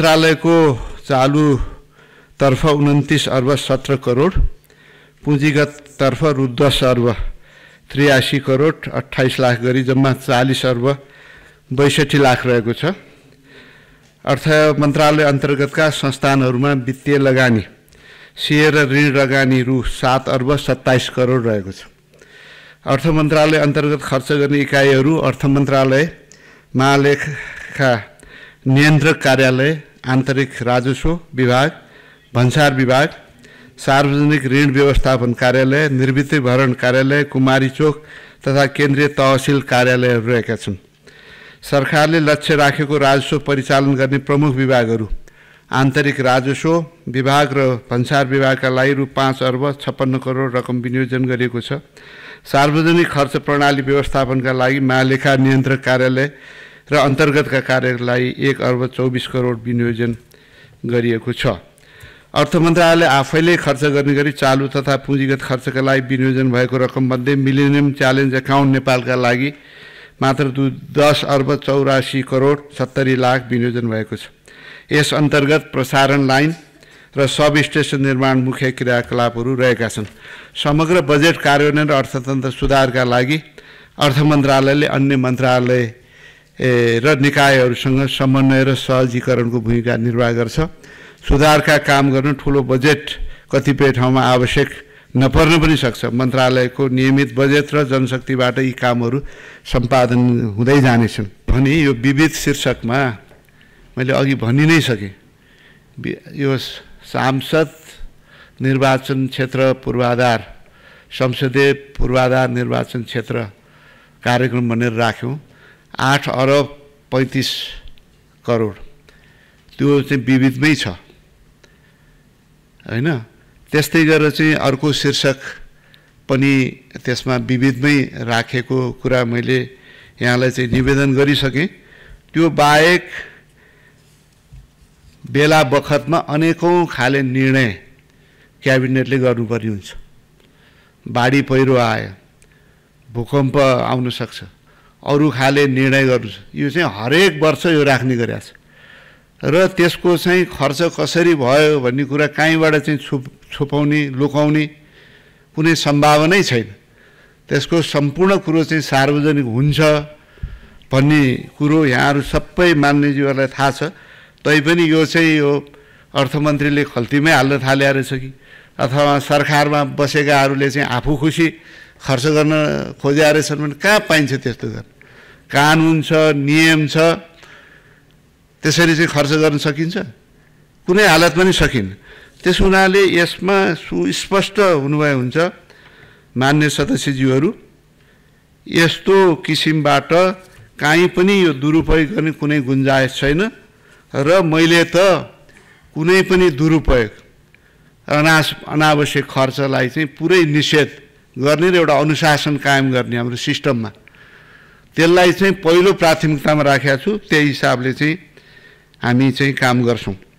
मन्त्रालयको चालुतर्फ उन्तिस अर्ब सत्र करोड तर्फ रु दस अर्ब त्रियासी करोड अठाइस लाख गरी जम्मा चालिस अर्ब बैसठी लाख रहेको छ अर्थ मन्त्रालय अन्तर्गतका संस्थानहरूमा वित्तीय लगानी सिए र ऋण लगानी रु सात अर्ब सत्ताइस करोड रहेको छ अर्थ मन्त्रालय अन्तर्गत खर्च गर्ने इकाइहरू अर्थ मन्त्रालय महालेखा नियन्त्रक कार्यालय आन्तरिक राजस्व विभाग भन्सार विभाग सार्वजनिक ऋण व्यवस्थापन कार्यालय निर्वृत्तिभरण कार्यालय कुमारी चोक तथा केन्द्रीय तहसिल कार्यालयहरू रहेका छन् सरकारले लक्ष्य राखेको राजस्व परिचालन गर्ने प्रमुख विभागहरू आन्तरिक राजस्व विभाग र भन्सार विभागका लागि रु पाँच अर्ब छप्पन्न करोड रकम विनियोजन गरिएको छ सार्वजनिक खर्च प्रणाली व्यवस्थापनका लागि महालेखा नियन्त्रक कार्यालय र अन्तर्गतका कार्यलाई एक अर्ब चौबिस करोड विनियोजन गरिएको छ अर्थ मन्त्रालयले आफैले खर्च गर्ने गरी चालु तथा पुँजीगत खर्चका लागि विनियोजन भएको रकममध्ये मिलेनियम च्यालेन्ज एकाउन्ट नेपालका लागि मात्र दु दस अर्ब चौरासी करोड सत्तरी लाख विनियोजन भएको छ यस अन्तर्गत प्रसारण लाइन र सब स्टेसन निर्माण मुख्य क्रियाकलापहरू रहेका छन् समग्र बजेट कार्यान्वयन र अर्थतन्त्र सुधारका लागि अर्थ मन्त्रालयले अन्य मन्त्रालय ए र निकायहरूसँग समन्वय र सहजीकरणको भूमिका निर्वाह गर्छ सुधारका काम गर्न ठुलो बजेट कतिपय ठाउँमा आवश्यक नपर्न पनि सक्छ मन्त्रालयको नियमित बजेट र जनशक्तिबाट यी कामहरू सम्पादन हुँदै जानेछन् भने यो विविध शीर्षकमा मैले अघि भनि नै सकेँ यो सांसद निर्वाचन क्षेत्र पूर्वाधार संसदीय पूर्वाधार निर्वाचन क्षेत्र कार्यक्रम भनेर राख्यौँ आठ अरब पैँतिस करोड त्यो चाहिँ विविधमै छ होइन त्यस्तै गरेर चाहिँ अर्को शीर्षक पनि त्यसमा विविधमै राखेको कुरा मैले यहाँलाई चाहिँ निवेदन गरिसकेँ त्यो बाहेक बेला बखतमा अनेकौँ खाले निर्णय क्याबिनेटले गर्नुपर्ने हुन्छ बाढी पहिरो आयो भूकम्प आउन सक्छ अरू खाले निर्णय गर्नु यो चाहिँ हरेक वर्ष यो राख्ने गरिरहेको छ र त्यसको चाहिँ खर्च कसरी भयो भन्ने कुरा कहीँबाट चाहिँ छुप छुपाउने लुकाउने कुनै सम्भावनै छैन त्यसको सम्पूर्ण कुरो चाहिँ सार्वजनिक हुन्छ भन्ने कुरो यहाँहरू सबै मान्यजीहरूलाई थाहा छ तैपनि यो चाहिँ यो अर्थमन्त्रीले खल्तीमै हाल्न थाले रहेछ कि अथवा सरकारमा बसेकाहरूले चाहिँ आफू खुसी खर्च गर्न खोजे रहेछन् भने कहाँ पाइन्छ त्यस्तो गर्न कानुन छ नियम छ त्यसरी चाहिँ खर्च गर्न सकिन्छ कुनै हालतमा नि सकिन्न त्यस हुनाले यसमा सुस्पष्ट हुनुभयो हुन्छ मान्य सदस्यज्यूहरू यस्तो किसिमबाट काहीँ पनि यो दुरुपयोग गर्ने कुनै गुन्जायस छैन र मैले त कुनै पनि दुरुपयोग अनास अनावश्यक खर्चलाई चाहिँ पुरै निषेध गर्ने र एउटा अनुशासन कायम गर्ने हाम्रो सिस्टममा त्यसलाई चाहिँ पहिलो प्राथमिकतामा राखेका छु त्यही हिसाबले चाहिँ हामी चाहिँ काम गर्छौँ